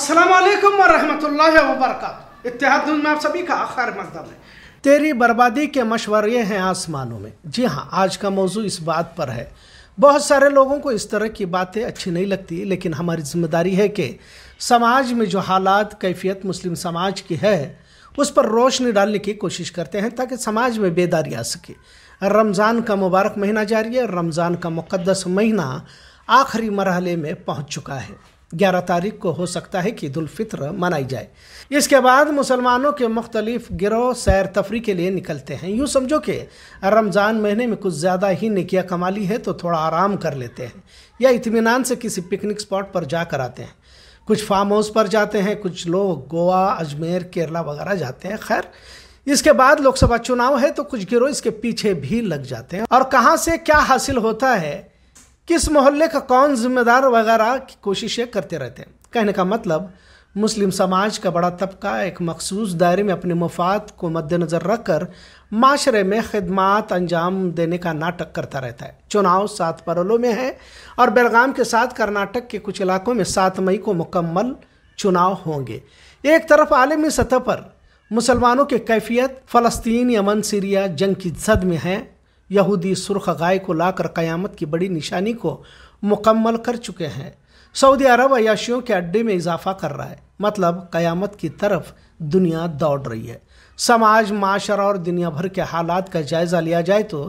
असलकम वरहमल वबरक इतिहाद में आप सभी का आखिर मजदम है तेरी बर्बादी के मशवरे हैं आसमानों में जी हाँ आज का मौजू इस बात पर है बहुत सारे लोगों को इस तरह की बातें अच्छी नहीं लगती लेकिन हमारी जिम्मेदारी है कि समाज में जो हालात कैफियत मुस्लिम समाज की है उस पर रोशनी डालने की कोशिश करते हैं ताकि समाज में बेदारी आ सके रमज़ान का मुबारक महीना जारी है रमज़ान का मुकदस महीना आखिरी मरहले में पहुँच चुका है ग्यारह तारीख को हो सकता है कि फितर मनाई जाए इसके बाद मुसलमानों के मुख्तलिफ गिरोह सैर तफरी के लिए निकलते हैं यूँ समझो कि रमज़ान महीने में कुछ ज़्यादा ही निकिया कमाली है तो थोड़ा आराम कर लेते हैं या इतमान से किसी पिकनिक स्पॉट पर जा कर आते हैं कुछ फार्म हाउस पर जाते हैं कुछ लोग गोवा अजमेर केरला वगैरह जाते हैं खैर इसके बाद लोकसभा चुनाव है तो कुछ गिरोह इसके पीछे भी लग जाते हैं और कहाँ से क्या हासिल होता है किस मोहल्ले का कौन जिम्मेदार वगैरह की कोशिशें करते रहते हैं कहने का मतलब मुस्लिम समाज का बड़ा तबका एक मखसूस दायरे में अपने मफाद को मद्देनज़र रखकर माशरे में खदमात अंजाम देने का नाटक करता रहता है चुनाव सात परलों में है और बेलगाम के साथ कर्नाटक के कुछ इलाकों में सात मई को मुकम्मल चुनाव होंगे एक तरफ आलमी सतह पर मुसलमानों की कैफियत फ़लस्तीन यमन सीरिया जंग की जद में है यहूदी सुर्ख गाय को लाकर कयामत की बड़ी निशानी को मुकम्मल कर चुके हैं सऊदी अरब अयाशियों के अड्डे में इजाफा कर रहा है मतलब कयामत की तरफ दुनिया दौड़ रही है समाज माशरा और दुनिया भर के हालात का जायज़ा लिया जाए तो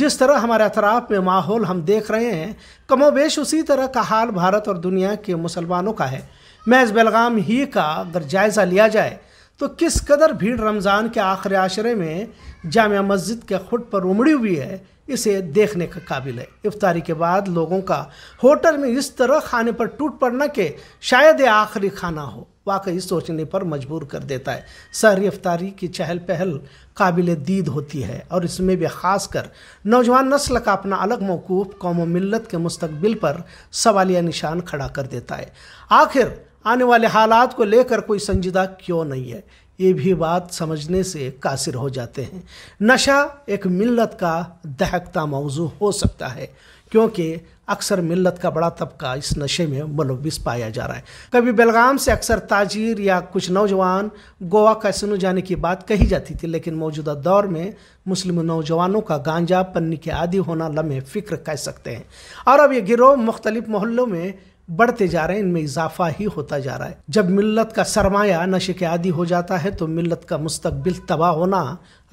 जिस तरह हमारे अतराफ में माहौल हम देख रहे हैं कमोबेश उसी तरह का हाल भारत और दुनिया के मुसलमानों का है महज बेलगाम ही का अगर जायज़ा लिया जाए तो किस कदर भीड़ रमज़ान के आखिर आशरे में जाम मस्जिद के खुट पर उमड़ी हुई है इसे देखने का काबिल है इफ्तारी के बाद लोगों का होटल में इस तरह खाने पर टूट पड़ना के शायद ये आखिरी खाना हो वाकई सोचने पर मजबूर कर देता है सर इफ्तारी की चहल पहल काबिल दीद होती है और इसमें भी ख़ास कर नौजवान नस्ल का अपना अलग मौकूफ़ कौम मिलत के मुस्तबिल पर सवालिया निशान खड़ा कर देता है आखिर आने वाले हालात को लेकर कोई संजीदा क्यों नहीं है ये भी बात समझने से कासिर हो जाते हैं नशा एक मिल्लत का दहकता मौजू हो सकता है क्योंकि अक्सर मिल्लत का बड़ा तबका इस नशे में मुलविस पाया जा रहा है कभी बेलगाम से अक्सर ताजिर या कुछ नौजवान गोवा सुनो जाने की बात कही जाती थी लेकिन मौजूदा दौर में मुस्लिम नौजवानों का गांजा पन्नी के आदि होना लम्हे फिक्र कह सकते हैं और अब ये गिरोह मुख्तलिफ मोहल्लों में बढ़ते जा रहे हैं इनमें इजाफा ही होता जा रहा है जब मिल्लत का सरमाया नशे के आदि हो जाता है तो मिल्लत का मुस्तबिल तबाह होना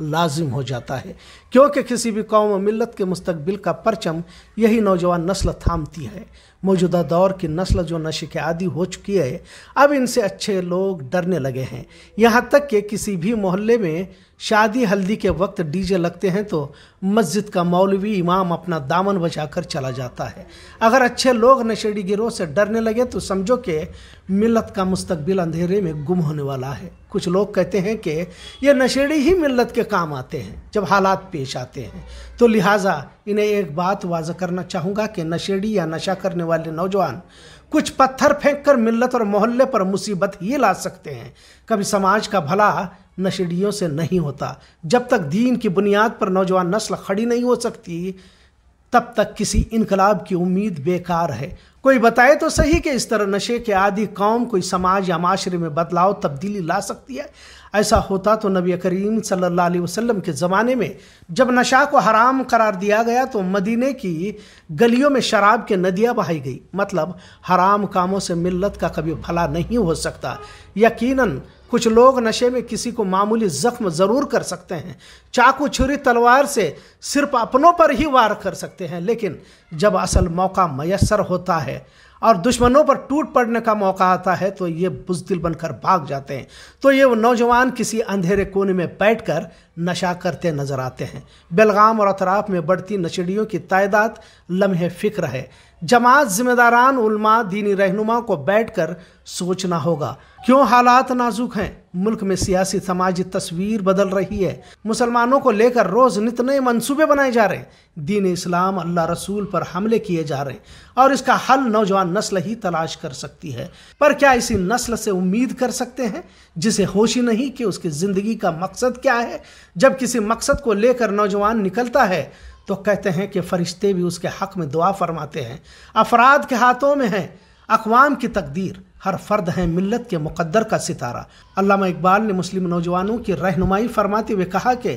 लाजिम हो जाता है क्योंकि किसी भी कौम और मिलत के मुस्तबिल का परचम यही नौजवान नस्ल थामती है मौजूदा दौर की नस्ल जो नशे के आदि हो चुकी है अब इनसे अच्छे लोग डरने लगे हैं यहाँ तक कि किसी भी मोहल्ले में शादी हल्दी के वक्त डीजे लगते हैं तो मस्जिद का मौलवी इमाम अपना दामन बचाकर चला जाता है अगर अच्छे लोग नशेड़ी गिरोह से डरने लगे तो समझो कि मिलत का मुस्तबिल अंधेरे में गुम होने वाला है कुछ लोग कहते हैं कि ये नशेड़ी ही मिल्लत के काम आते हैं जब हालात पेश आते हैं तो लिहाजा इन्हें एक बात वाज करना चाहूँगा कि नशेड़ी या नशा करने वाले नौजवान कुछ पत्थर फेंक कर मिल्लत और मोहल्ले पर मुसीबत ही ला सकते हैं कभी समाज का भला नशेड़ियों से नहीं होता जब तक दीन की बुनियाद पर नौजवान नस्ल खड़ी नहीं हो सकती तब तक किसी इनकलाब की उम्मीद बेकार है कोई बताए तो सही कि इस तरह नशे के आदि कौम कोई समाज या माशरे में बदलाव तब्दीली ला सकती है ऐसा होता तो नबी करीम सल्लल्लाहु अलैहि वसल्लम के ज़माने में जब नशा को हराम करार दिया गया तो मदीने की गलियों में शराब के नदियाँ बहाई गई मतलब हराम कामों से मिल्लत का कभी भला नहीं हो सकता यकीनन कुछ लोग नशे में किसी को मामूली जख्म ज़रूर कर सकते हैं चाकू छुरी तलवार से सिर्फ अपनों पर ही वार कर सकते हैं लेकिन जब असल मौका मैसर होता है Yeah. और दुश्मनों पर टूट पड़ने का मौका आता है तो ये बुजदिल बनकर भाग जाते हैं तो ये नौजवान किसी अंधेरे कोने में बैठकर नशा करते नजर आते हैं बेलगाम और अतराफ में बढ़ती नशेड़ियों की तादाद लम्हे फिक्र है जमात जिम्मेदारान उल्मा दीनी रहनुमा को बैठकर सोचना होगा क्यों हालात नाजुक हैं मुल्क में सियासी समाजी तस्वीर बदल रही है मुसलमानों को लेकर रोज नित नए मनसूबे बनाए जा रहे हैं दीन इस्लाम अल्लाह रसूल पर हमले किए जा रहे हैं और इसका हल नौजवान नस्ल ही तलाश कर सकती है पर क्या इसी नस्ल से उम्मीद कर सकते हैं जिसे होश ही नहीं कि उसकी ज़िंदगी का मकसद क्या है जब किसी मकसद को लेकर नौजवान निकलता है तो कहते हैं कि फरिश्ते भी उसके हक में दुआ फरमाते हैं अफराद के हाथों में है अकवाम की तकदीर हर फर्द है मिल्लत के मुकद्दर का सितारा अलामा इकबाल ने मुस्लिम नौजवानों की रहनुमाई फरमाते हुए कहा कि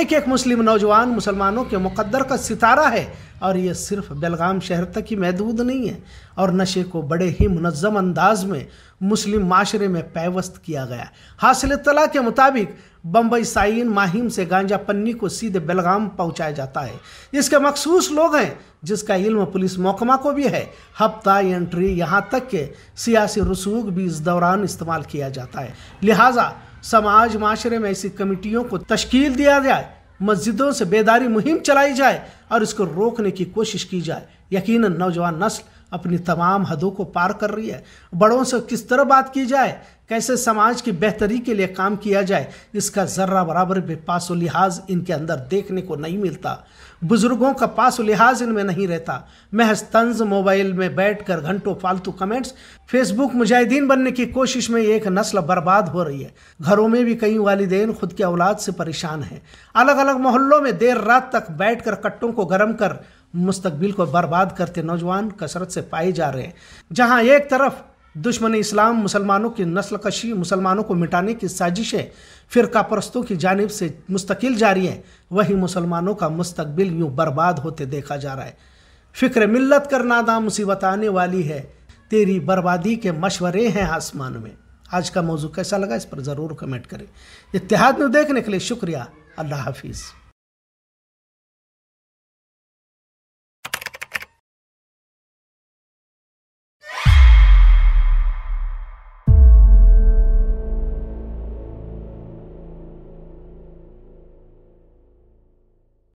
एक एक मुस्लिम नौजवान मुसलमानों के मुकद्दर का सितारा है और ये सिर्फ बेलगाम शहर तक ही महदूद नहीं है और नशे को बड़े ही मनज़म अंदाज में मुस्लिम माशरे में पैवस्त किया गया हासिल तला के मुताबिक बम्बई साइन माहिम से गांजा पन्नी को सीधे बेलगाम पहुंचाया जाता है इसके मखसूस लोग हैं जिसका इल्म पुलिस महकमा को भी है हफ्ता एंट्री यहाँ तक के सियासी रसूख भी इस दौरान इस्तेमाल किया जाता है लिहाजा समाज माशरे में ऐसी कमेटियों को तश्कील दिया जाए मस्जिदों से बेदारी मुहिम चलाई जाए और इसको रोकने की कोशिश की जाए यकीन नौजवान नस्ल अपनी तमाम हदों को पार कर रही है बड़ों से किस तरह बात की जाए कैसे समाज की बेहतरी के लिए काम किया जाए इसका ज़र्रा बराबर भी पास लिहाज इनके अंदर देखने को नहीं मिलता बुज़ुर्गों का पास लिहाज इनमें नहीं रहता महज तंज मोबाइल में बैठ कर घंटों फालतू कमेंट्स फेसबुक मुजाहिदीन बनने की कोशिश में एक नस्ल बर्बाद हो रही है घरों में भी कई वालदेन खुद के औलाद से परेशान हैं अलग अलग मोहल्लों में देर रात तक बैठ कर कट्टों को गर्म कर मुस्तबिल को बर्बाद करते नौजवान कसरत से पाए जा रहे हैं जहाँ एक तरफ दुश्मन इस्लाम मुसलमानों की नस्ल कशी मुसलमानों को मिटाने की साजिशें फिर कापरस्तों की जानब से मुस्तकिल जारी हैं वही मुसलमानों का मुस्तबिल यूँ बर्बाद होते देखा जा रहा है फ़िक्र मिलत कर नादा मुसीबत आने वाली है तेरी बर्बादी के मशवरे हैं आसमान में आज का मौजू कैसा लगा इस पर ज़रूर कमेंट करें इतिहाद में देखने के लिए शुक्रिया अल्लाह हाफिज़